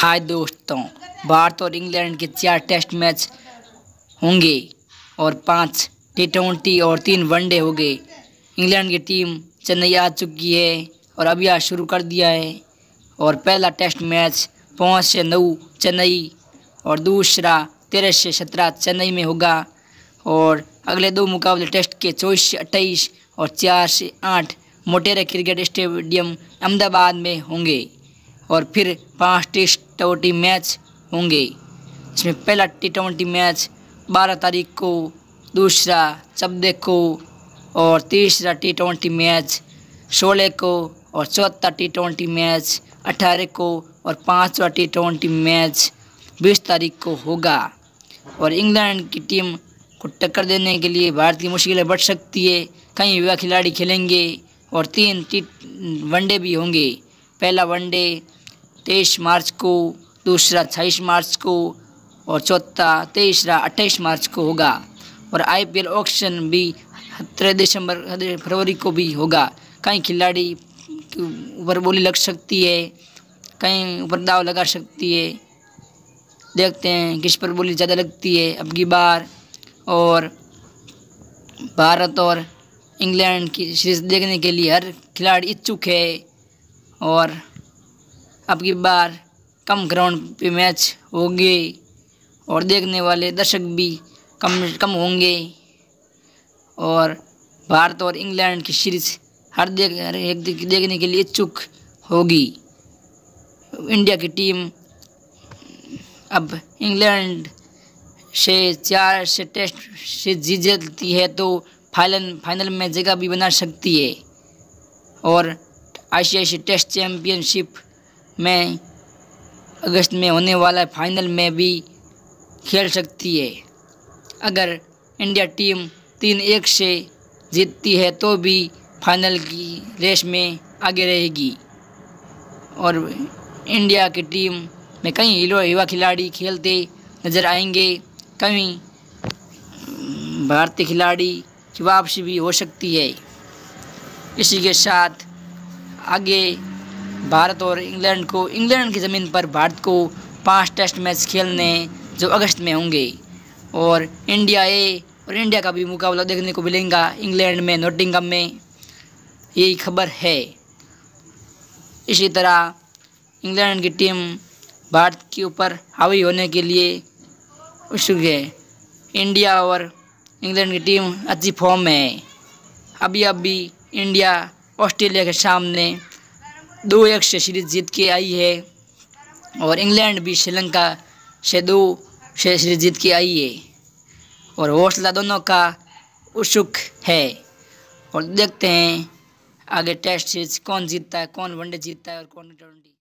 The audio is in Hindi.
हाय दोस्तों भारत और इंग्लैंड के चार टेस्ट मैच होंगे और पांच टी ट्वेंटी और तीन वनडे हो गए इंग्लैंड की टीम चेन्नई आ चुकी है और आज शुरू कर दिया है और पहला टेस्ट मैच पाँच से नौ चेन्नई और दूसरा तेरह से सत्रह चेन्नई में होगा और अगले दो मुकाबले टेस्ट के चौबीस से अट्ठाईस और चार से आठ मोटेरा क्रिकेट स्टेडियम अहमदाबाद में होंगे और फिर पांच टेस्ट ट्वेंटी मैच होंगे इसमें पहला टी ट्वेंटी मैच बारह तारीख को दूसरा चौदह को और तीसरा टी ट्वेंटी मैच सोलह को और चौथा टी ट्वेंटी मैच अठारह को और पाँचवा टी ट्वेंटी मैच बीस तारीख को होगा और इंग्लैंड की टीम को टक्कर देने के लिए भारत की मुश्किलें बढ़ सकती है कई युवा खिलाड़ी खेलेंगे और तीन टी वनडे भी होंगे पहला वनडे तेईस मार्च को दूसरा छब्बीस मार्च को और चौथा तेईसरा अट्ठाईस मार्च को होगा और आईपीएल ऑक्शन भी तेरह दिसंबर फरवरी को भी होगा कई खिलाड़ी ऊपर बोली लग सकती है कहीं ऊपर दाव लगा सकती है देखते हैं किस पर बोली ज़्यादा लगती है अब की बार और भारत और इंग्लैंड की सीरीज देखने के लिए हर खिलाड़ी इच्छुक है और अब की बार कम ग्राउंड पे मैच होंगे और देखने वाले दर्शक भी कम कम होंगे और भारत और इंग्लैंड की सीरीज हर देख हर एक देखने के लिए इच्छुक होगी इंडिया की टीम अब इंग्लैंड से चार से टेस्ट से जीत जाती है तो फाइनल फाइनल में जगह भी बना सकती है और सी टेस्ट चैम्पियनशिप में अगस्त में होने वाला फाइनल में भी खेल सकती है अगर इंडिया टीम तीन एक से जीतती है तो भी फाइनल की रेस में आगे रहेगी और इंडिया की टीम में कई हीरो युवा खिलाड़ी खेलते नज़र आएंगे कई भारतीय खिलाड़ी की वापसी भी हो सकती है इसी के साथ आगे भारत और इंग्लैंड को इंग्लैंड की ज़मीन पर भारत को पांच टेस्ट मैच खेलने जो अगस्त में होंगे और इंडिया ए और इंडिया का भी मुकाबला देखने को मिलेगा इंग्लैंड में नोटिंगम में यही खबर है इसी तरह इंग्लैंड की टीम भारत के ऊपर हावी होने के लिए उत्सुक है इंडिया और इंग्लैंड की टीम अच्छी फॉर्म में है अभी अभी इंडिया ऑस्ट्रेलिया के सामने दो एक से सीरीज जीत के आई है और इंग्लैंड भी श्रीलंका से दो से सीरीज जीत के आई है और हौसला दोनों का उत्सुक है और देखते हैं आगे टेस्ट सीरीज कौन जीतता है कौन वनडे जीतता है और कौन ट्वेंटी